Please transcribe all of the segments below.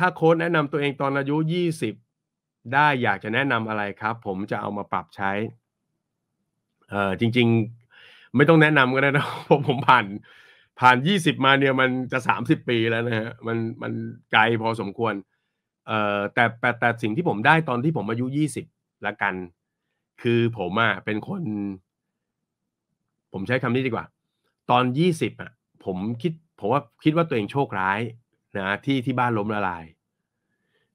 ถ้าโค้ดแนะนำตัวเองตอนอายุ 20 ได้อยากจะแนะนำอะไรครับ ผมจะเอามาปรับใช้ เอ่อจริง ๆไม่ต้องแนะนำก็ได้นะผมผมผ่านผ่าน 20 มาเนี่ยมันจะ 30 ปีแล้วนะฮะมันมันไกลพอสมควร เอ่อแต่แต่แต่สิ่งที่ผมได้ตอนที่ผมอายุ 20 ละกัน คือผมอ่ะเป็นคน ผมใช้คำนี้ดีกว่า ตอน 20 อ่ะผมคิดผมว่าคิดว่าตัวเองโชคร้ายนะที่ที่บ้านล้มละลาย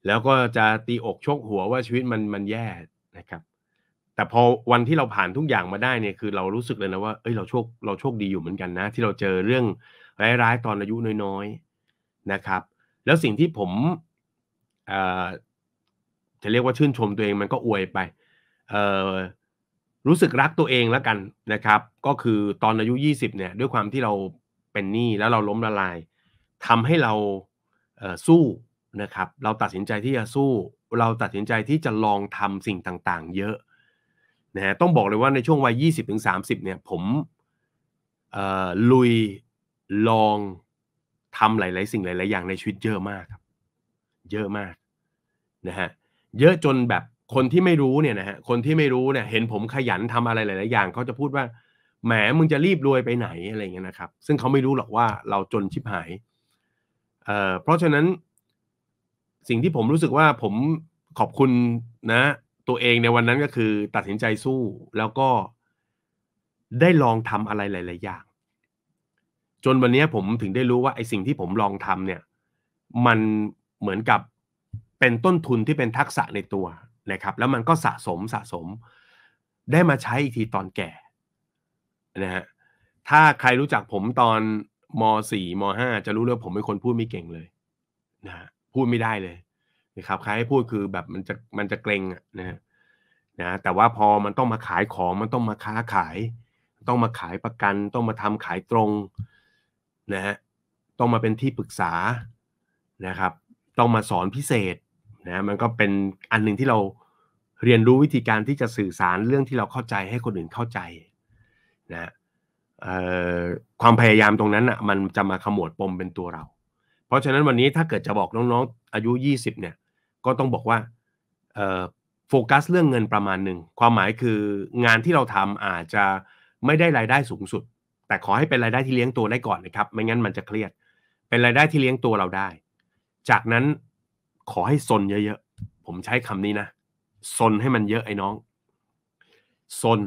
แล้วก็จะตีอกชกหัวว่าชีวิตมันมันแย่นะครับ แต่พอวันที่เราผ่านทุกอย่างมาได้เนี่ยคือเรารู้สึกเลยนะว่า เอ้ยเราโชคเราโชคดีอยู่เหมือนกันนะ ที่เราเจอเรื่องร้ายๆตอนอายุน้อยๆนะครับ แล้วสิ่งที่ผมจะเรียกว่าชื่นชมตัวเอง มันก็อวยไปรู้สึกรักตัวเองแล้วกันนะครับ ก็คือตอนอายุ 20 เนี่ย ด้วยความที่เราเป็นหนี้แล้วเราล้มละลาย ทำให้เราสู้นะครับเราตัดสินใจที่จะสู้ เราตัดสินใจที่จะลองทำสิ่งต่างๆ เยอะนะฮะต้องบอกเลยว่าในช่วงวัย2 0ิบเนี่ย ผมลุยลองทำหลายๆสิ่งหลายๆอย่างในชีวิตเยอะมากครับ เยอะมากนะฮะเยอะจนแบบคนที่ไม่รู้เนี่ยนะฮะคนที่ไม่รู้เนี่ย เห็นผมขยันทำอะไรหลาย ๆอย่างเขาจะพูดว่าแหมมึงจะรีบรวยไปไหนอะไรเงี้ยนะครับ ซึ่งเขาไม่รู้หรอกว่าเราจนชิบหายเพราะฉะนั้นสิ่งที่ผมรู้สึกว่าผมขอบคุณนะ ตัวเองในวันนั้นก็คือ ตัดสินใจสู้แล้วก็ได้ลองทำอะไรหลายๆอย่าง จนวันนี้ผมถึงได้รู้ว่าไอ้สิ่งที่ผมลองทำเนี่ย มันเหมือนกับเป็นต้นทุนที่เป็นทักษะในตัวนะครับ แล้วมันก็สะสมสะสมได้มาใช้อีกทีตอนแก่นะฮะถ้าใครรู้จักผมตอนมสี่มห้า จะรู้เรื่องผมเป็นคนพูดไม่เก่งเลย นะพูดไม่ได้เลยนะครับใครให้พูดคือแบบมันจะมันจะเกรงะนะนะ แต่ว่าพอมันต้องมาขายของมันต้องมาค้าขาย ต้องมาขายประกัน ต้องมาทำขายตรง นะฮะต้องมาเป็นที่ปรึกษานะครับ ต้องมาสอนพิเศษ นะ มันก็เป็นอันหนึ่งที่เราเรียนรู้วิธีการที่จะสื่อสารเรื่องที่เราเข้าใจให้คนอื่นเข้าใจ นะความพยายามตรงนั้นอ่ะมันจะมาขมวดปมเป็นตัวเรา เพราะฉะนั้นวันนี้ถ้าเกิดจะบอกน้องๆอายุ 20เนี่ยก็ต้องบอกว่าโฟกัสเรื่องเงินประมาณหนึ่งความหมายคืองานที่เราทำอาจจะไม่ได้รายได้สูงสุด แต่ขอให้เป็นรายได้ที่เลี้ยงตัวได้ก่อนนะครับไม่งั้นมันจะเครียด เป็นรายได้ที่เลี้ยงตัวเราได้ จากนั้นขอให้ซนเยอะๆ ผมใช้คำนี้นะซนให้มันเยอะไอ้น้องซน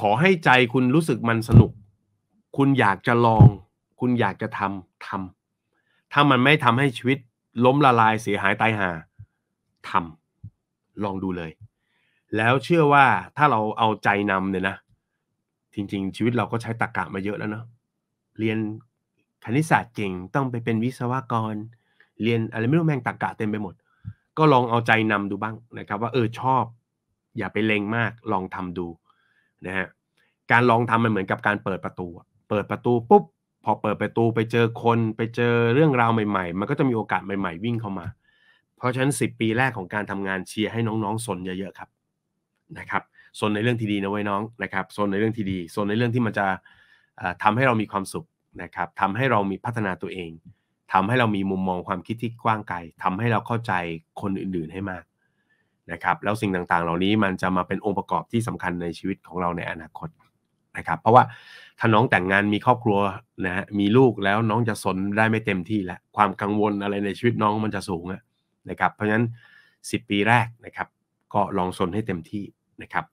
ขอให้ใจคุณรู้สึกมันสนุกคุณอยากจะลองคุณอยากจะทำทำถ้ามันไม่ทำให้ชีวิตล้มละลายเสียหายตายหาทำลองดูเลย แล้วเชื่อว่าถ้าเราเอาใจนำเนี่ยนะ จริงๆ ชีวิตเราก็ใช้ตรกกะมาเยอะแล้วเนาะเรียนคณิตศาสตร์เก่งต้องไปเป็นวิศวกร เรียนอะไรไม่รู้แม่งตรกกะเต็มไปหมด ก็ลองเอาใจนำดูบ้างนะครับ ว่าเออชอบ อย่าไปเลงมากลองทำดูนะฮะการลองทำมันเหมือนกับการเปิดประตูปิดประตูปุ๊บพอเปิดประตูไปเจอคนไปเจอเรื่องราวใหม่ ๆ มันก็จะมีโอกาสใหม่ ๆวิ่งเข้ามา เพราะฉะนั้น 10 ปีแรกของการทำงานเชียร์ให้น้องๆสนเยอะๆครับนะครับสนในเรื่องที่ดีนะไว้น้องนะครับสนในเรื่องที่ดีสนในเรื่องที่มันจะทำให้เรามีความสุขนะครับทำให้เรามีพัฒนาตัวเอง ทำให้เรามีมุมมองความคิดที่กว้างไกลทำให้เราเข้าใจคนอื่นๆให้มากนะครับแล้วสิ่งต่างๆเหล่านี้มันจะมาเป็นองค์ประกอบที่สำคัญในชีวิตของเราในอนาคตนะครับเพราะว่าถ้าน้องแต่งงานมีครอบครัวนะฮะมีลูกแล้วน้องจะสนได้ไม่เต็มที่แล้วความกังวลอะไรในชีวิตน้องมันจะสูงนะครับ เพราะฉะนั้น 10 ปีแรกนะครับ ก็ลองสนให้เต็มที่นะครับ